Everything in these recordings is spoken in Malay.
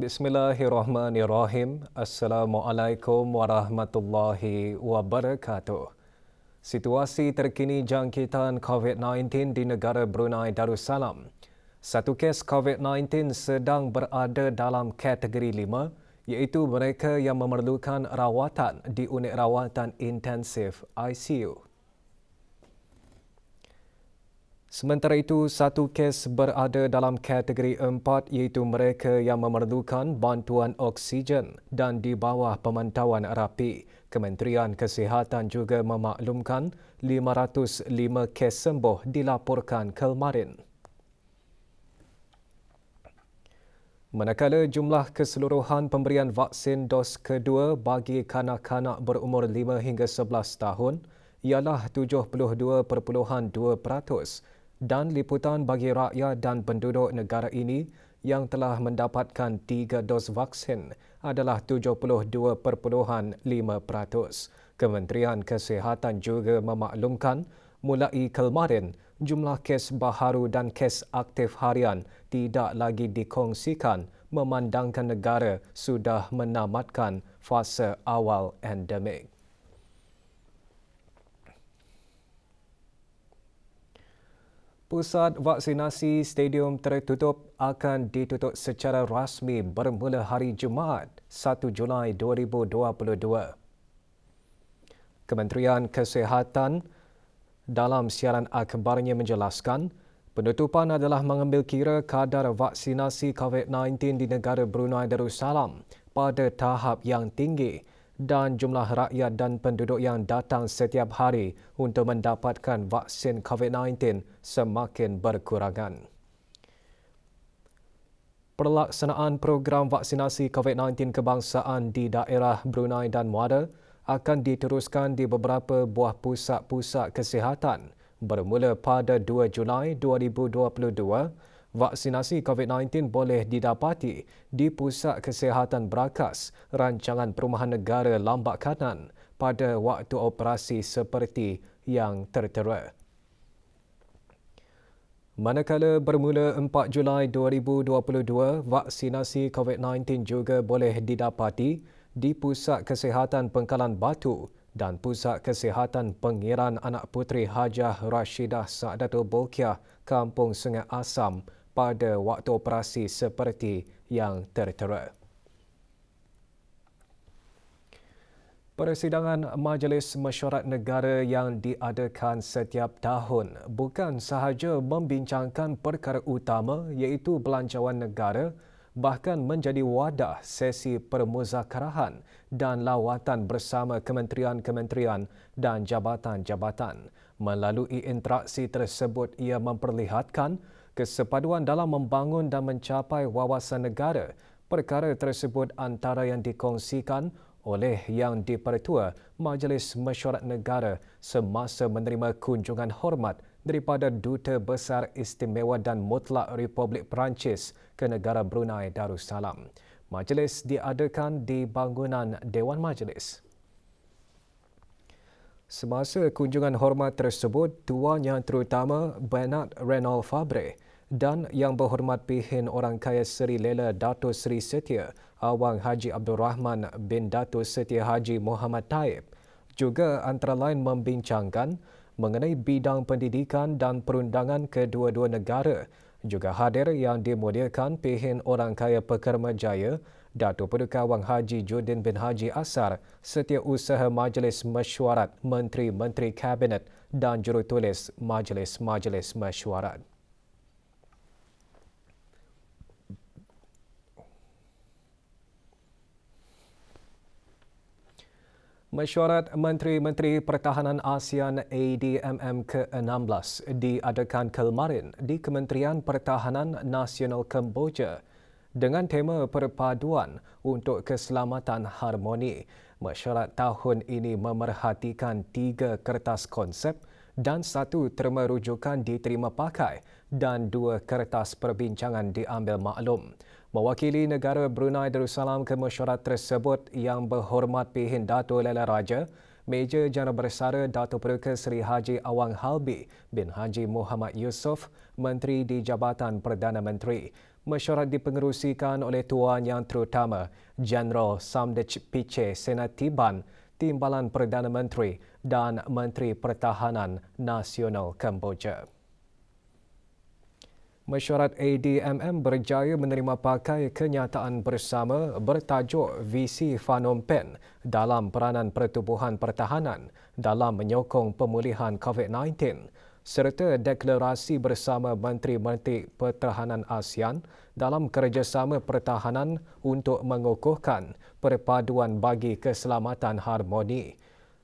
Bismillahirrahmanirrahim. Assalamualaikum warahmatullahi wabarakatuh. Situasi terkini jangkitan COVID-19 di negara Brunei Darussalam. Satu kes COVID-19 sedang berada dalam kategori 5 iaitu mereka yang memerlukan rawatan di unit rawatan intensif ICU. Sementara itu, satu kes berada dalam kategori empat, iaitu mereka yang memerlukan bantuan oksigen dan di bawah pemantauan rapi. Kementerian Kesihatan juga memaklumkan 505 kes sembuh dilaporkan kemarin. Manakala jumlah keseluruhan pemberian vaksin dos kedua bagi kanak-kanak berumur 5 hingga 11 tahun ialah 72.2% dan liputan bagi rakyat dan penduduk negara ini yang telah mendapatkan tiga dos vaksin adalah 72.5%. Kementerian Kesihatan juga memaklumkan mulai kemarin jumlah kes baharu dan kes aktif harian tidak lagi dikongsikan memandangkan negara sudah menamatkan fasa awal endemik. Pusat vaksinasi stadium tertutup akan ditutup secara rasmi bermula hari Jumaat 1 Julai 2022. Kementerian Kesihatan dalam siaran akhbarnya menjelaskan penutupan adalah mengambil kira kadar vaksinasi COVID-19 di negara Brunei Darussalam pada tahap yang tinggi dan jumlah rakyat dan penduduk yang datang setiap hari untuk mendapatkan vaksin COVID-19 semakin berkurangan. Pelaksanaan program vaksinasi COVID-19 kebangsaan di daerah Brunei dan Muara akan diteruskan di beberapa buah pusat-pusat kesihatan bermula pada 2 Julai 2022 Vaksinasi COVID-19 boleh didapati di Pusat Kesihatan Berakas Rancangan Perumahan Negara Lambak Kanan pada waktu operasi seperti yang tertera. Manakala bermula 4 Julai 2022, vaksinasi COVID-19 juga boleh didapati di Pusat Kesihatan Pengkalan Batu dan Pusat Kesihatan Pengiran Anak Puteri Hajah Rashidah Sa'adatul Bolkiah, Kampung Sungai Asam, pada waktu operasi seperti yang tertera. Persidangan Majlis Mesyuarat Negara yang diadakan setiap tahun bukan sahaja membincangkan perkara utama iaitu belanjawan negara bahkan menjadi wadah sesi permuzakarahan dan lawatan bersama kementerian-kementerian dan jabatan-jabatan. Melalui interaksi tersebut ia memperlihatkan kesepaduan dalam membangun dan mencapai wawasan negara. Perkara tersebut antara yang dikongsikan oleh Yang Dipertua Majlis Mesyuarat Negara semasa menerima kunjungan hormat daripada Duta Besar Istimewa dan Mutlak Republik Perancis ke negara Brunei Darussalam. Majlis diadakan di bangunan Dewan Majlis. Semasa kunjungan hormat tersebut, yang terutama Bernard Renal Fabre dan yang berhormat pihin orang kaya Seri Lela Dato Seri Setia Awang Haji Abdul Rahman bin Dato Setia Haji Muhammad Taib juga antara lain membincangkan mengenai bidang pendidikan dan perundangan kedua-dua negara juga hadir yang dimuliakan pihin orang kaya Pekerma Jaya Dato' Paduka Wang Haji Jordan bin Haji Asar, Setiausaha Majlis Mesyuarat Menteri-Menteri Kabinet dan Jurutulis Majlis-Majlis Mesyuarat. Mesyuarat Menteri-Menteri Pertahanan ASEAN ADMM ke-16 diadakan kemarin di Kementerian Pertahanan Nasional Kemboja, Kemboja dengan tema perpaduan untuk keselamatan harmoni. Mesyuarat tahun ini memerhatikan tiga kertas konsep dan satu terma rujukan diterima pakai dan dua kertas perbincangan diambil maklum. Mewakili negara Brunei Darussalam ke mesyuarat tersebut yang berhormat pihin Dato' Lela Raja, Major Jeneral Bersara Dato' Perukas Seri Haji Awang Halbi bin Haji Muhammad Yusof, Menteri di Jabatan Perdana Menteri mesyuarat dipengerusikan oleh tuan yang terutama Jeneral Samdech Piche Senatiban, Timbalan Perdana Menteri dan Menteri Pertahanan Nasional Kemboja. Mesyuarat ADMM berjaya menerima pakai kenyataan bersama bertajuk VC Phnom Pen dalam peranan pertubuhan pertahanan dalam menyokong pemulihan COVID-19 serta deklarasi bersama menteri-menteri pertahanan ASEAN dalam kerjasama pertahanan untuk mengukuhkan perpaduan bagi keselamatan harmoni.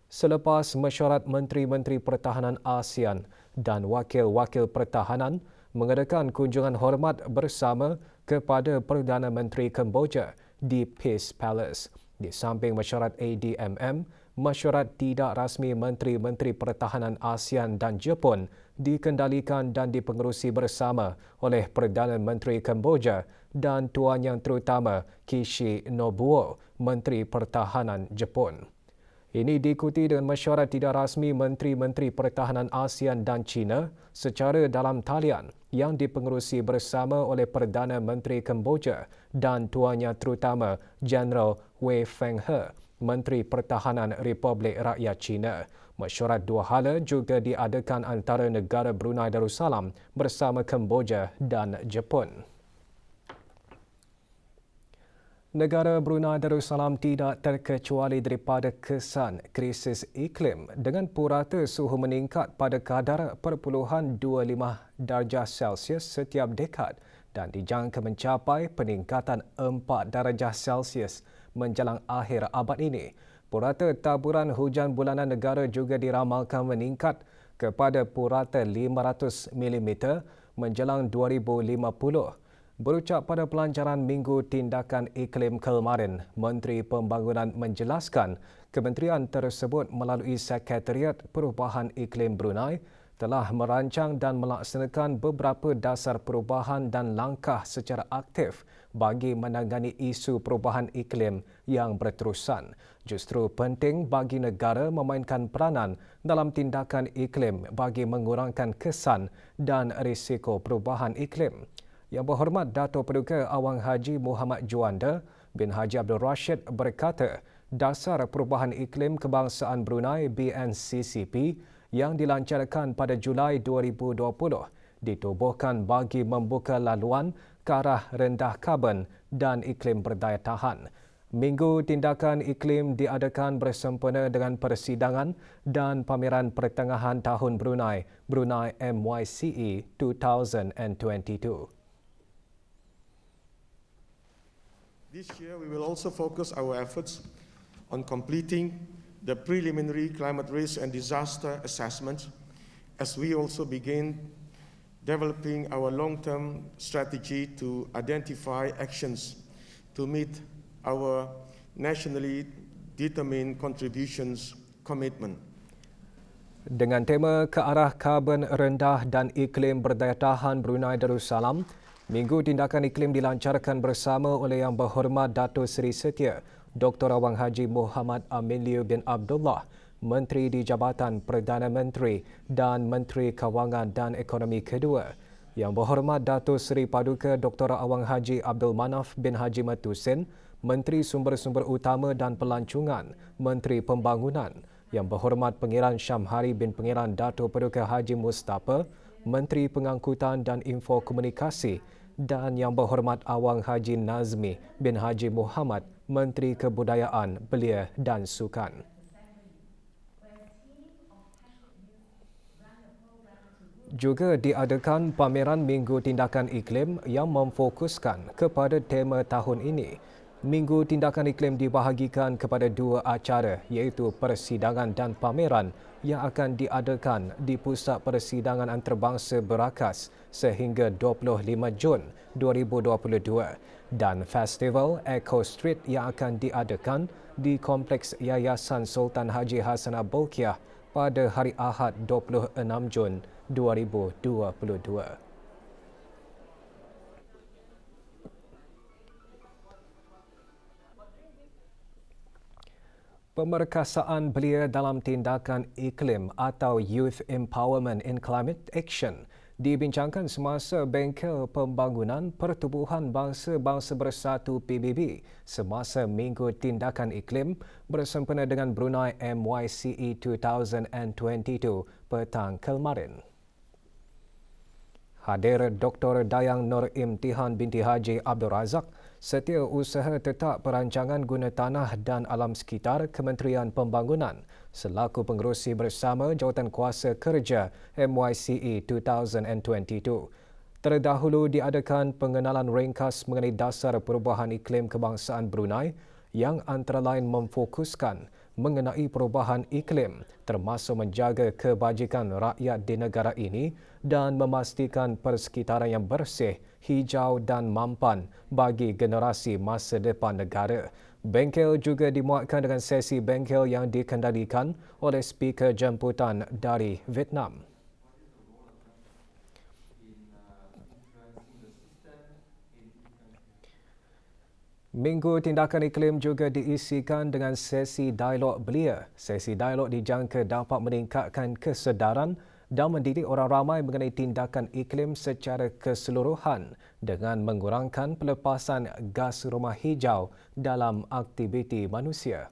Selepas mesyuarat menteri-menteri pertahanan ASEAN dan wakil-wakil pertahanan mengadakan kunjungan hormat bersama kepada Perdana Menteri Kemboja di Peace Palace di samping mesyuarat ADMM mesyuarat tidak rasmi menteri-menteri pertahanan ASEAN dan Jepun dikendalikan dan dipengerusi bersama oleh Perdana Menteri Kemboja dan Tuan Yang Terutama Kishi Nobuo, Menteri Pertahanan Jepun. Ini diikuti dengan mesyuarat tidak rasmi menteri-menteri pertahanan ASEAN dan China secara dalam talian yang dipengerusi bersama oleh Perdana Menteri Kemboja dan Tuan Yang Terutama General Wei Feng He. Menteri Pertahanan Republik Rakyat China. Mesyuarat dua hala juga diadakan antara negara Brunei Darussalam bersama Kemboja dan Jepun. Negara Brunei Darussalam tidak terkecuali daripada kesan krisis iklim dengan purata suhu meningkat pada kadar perpuluhan 0.25 darjah Celsius setiap dekad dan dijangka mencapai peningkatan 4 darjah Celsius menjelang akhir abad ini. Purata taburan hujan bulanan negara juga diramalkan meningkat kepada purata 500 mm menjelang 2050. Berucap pada pelancaran Minggu Tindakan Iklim kemarin, Menteri Pembangunan menjelaskan kementerian tersebut melalui Sekretariat Perubahan Iklim Brunei telah merancang dan melaksanakan beberapa dasar perubahan dan langkah secara aktif bagi menangani isu perubahan iklim yang berterusan. Justru penting bagi negara memainkan peranan dalam tindakan iklim bagi mengurangkan kesan dan risiko perubahan iklim. Yang berhormat Dato' Perduka Awang Haji Muhammad Juanda bin Haji Abdul Rashid berkata, Dasar Perubahan Iklim Kebangsaan Brunei BNCCP yang dilancarkan pada Julai 2020 ditubuhkan bagi membuka laluan ke arah rendah karbon dan iklim berdaya tahan. Minggu tindakan iklim diadakan bersempena dengan persidangan dan pameran pertengahan tahun Brunei, Brunei MYCE 2022. This year, we will also focus our efforts on completing the preliminary climate risk and disaster assessment as we also begin developing our long term strategy to identify actions to meet our nationally determined contributions commitment. Dengan tema ke arah karbon rendah dan iklim berdaya tahan Brunei Darussalam, Minggu Tindakan Iklim dilancarkan bersama oleh Yang Berhormat Dato' Seri Setia Dr. Awang Haji Muhammad Amin bin Abdullah, Menteri di Jabatan Perdana Menteri dan Menteri Kewangan dan Ekonomi Kedua. Yang berhormat Dato Seri Paduka Dr. Awang Haji Abdul Manaf bin Haji Matusin, Menteri Sumber-Sumber Utama dan Pelancongan, Menteri Pembangunan. Yang berhormat Pengiran Syamhari bin Pengiran Dato Paduka Haji Mustafa, Menteri Pengangkutan dan Info Komunikasi dan Yang Berhormat Awang Haji Nazmi bin Haji Muhammad Menteri Kebudayaan, Belia dan Sukan. Juga diadakan pameran Minggu Tindakan Iklim yang memfokuskan kepada tema tahun ini. Minggu Tindakan Iklim dibahagikan kepada dua acara iaitu persidangan dan pameran yang akan diadakan di Pusat Persidangan Antarabangsa Berakas sehingga 25 Jun 2022 dan festival Eco Street yang akan diadakan di Kompleks Yayasan Sultan Haji Hasanah Bolkiah pada hari Ahad 26 Jun 2022. Pemerkasaan belia dalam tindakan iklim atau Youth Empowerment in Climate Action dibincangkan semasa Bengkel Pembangunan Pertubuhan Bangsa-Bangsa Bersatu PBB semasa Minggu Tindakan Iklim bersempena dengan Brunei MYCE 2022 petang kemarin. Hadir Dr. Dayang Nur Imtihan binti Haji Abdul Razak, Setiausaha Tetap Perancangan Guna Tanah dan Alam Sekitar Kementerian Pembangunan selaku pengerusi bersama Jawatan Kuasa Kerja MYCE 2022. Terdahulu diadakan pengenalan ringkas mengenai dasar perubahan iklim kebangsaan Brunei yang antara lain memfokuskan mengenai perubahan iklim termasuk menjaga kebajikan rakyat di negara ini dan memastikan persekitaran yang bersih, hijau dan mampan bagi generasi masa depan negara. Bengkel juga dimuatkan dengan sesi bengkel yang dikendalikan oleh speaker jemputan dari Vietnam. Minggu tindakan iklim juga diisikan dengan sesi dialog belia. Sesi dialog dijangka dapat meningkatkan kesedaran dan mendidik orang ramai mengenai tindakan iklim secara keseluruhan dengan mengurangkan pelepasan gas rumah hijau dalam aktiviti manusia.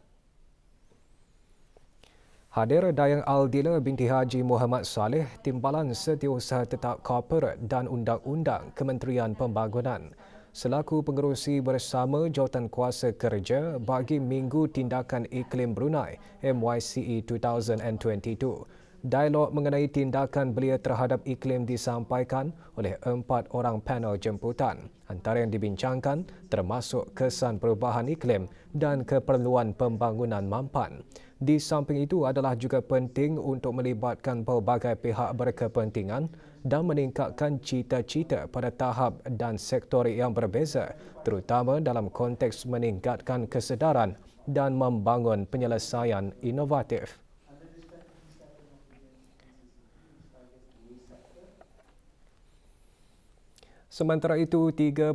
Hadir Dayang Aldila binti Haji Muhammad Saleh Timbalan Setiausaha Tetap Corporate dan Undang-Undang Kementerian Pembangunan selaku pengerusi bersama jawatan kuasa kerja bagi Minggu Tindakan Iklim Brunei MYCE 2022 dialog mengenai tindakan belia terhadap iklim disampaikan oleh empat orang panel jemputan. Antara yang dibincangkan termasuk kesan perubahan iklim dan keperluan pembangunan mampan. Di samping itu adalah juga penting untuk melibatkan pelbagai pihak berkepentingan dan meningkatkan cita-cita pada tahap dan sektor yang berbeza, terutama dalam konteks meningkatkan kesedaran dan membangun penyelesaian inovatif. Sementara itu, 35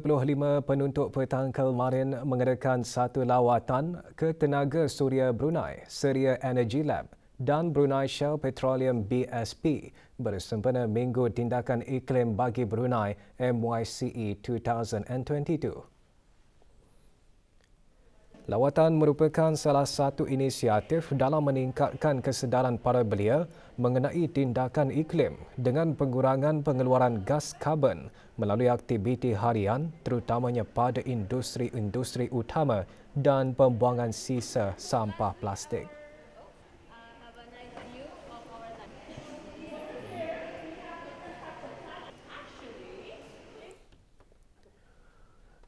penuntut petang kemarin mengadakan satu lawatan ke Tenaga Suria Brunei, Suria Energy Lab dan Brunei Shell Petroleum BSP bersempena Minggu Tindakan Iklim bagi Brunei MYCE 2022. Lawatan merupakan salah satu inisiatif dalam meningkatkan kesedaran para belia mengenai tindakan iklim dengan pengurangan pengeluaran gas karbon melalui aktiviti harian terutamanya pada industri-industri utama dan pembuangan sisa sampah plastik.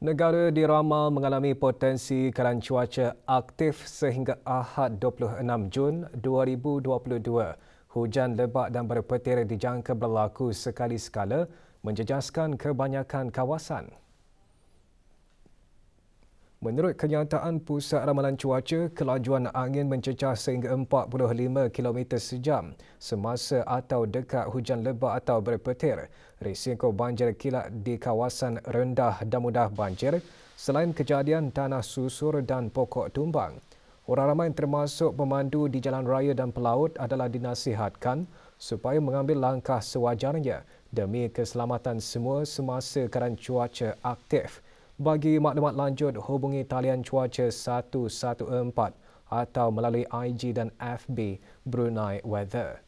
Negara diramal mengalami potensi keadaan cuaca aktif sehingga Ahad 26 Jun 2022. Hujan lebat dan berpetir dijangka berlaku sekali-sekala menjejaskan kebanyakan kawasan. Menurut kenyataan Pusat Ramalan Cuaca, kelajuan angin mencecah sehingga 45 km sejam semasa atau dekat hujan lebat atau berpetir. Risiko banjir kilat di kawasan rendah dan mudah banjir selain kejadian tanah susur dan pokok tumbang. Orang ramai termasuk pemandu di jalan raya dan pelaut adalah dinasihatkan supaya mengambil langkah sewajarnya demi keselamatan semua semasa keran cuaca aktif. Bagi maklumat lanjut, hubungi talian cuaca 114 atau melalui IG dan FB Brunei Weather.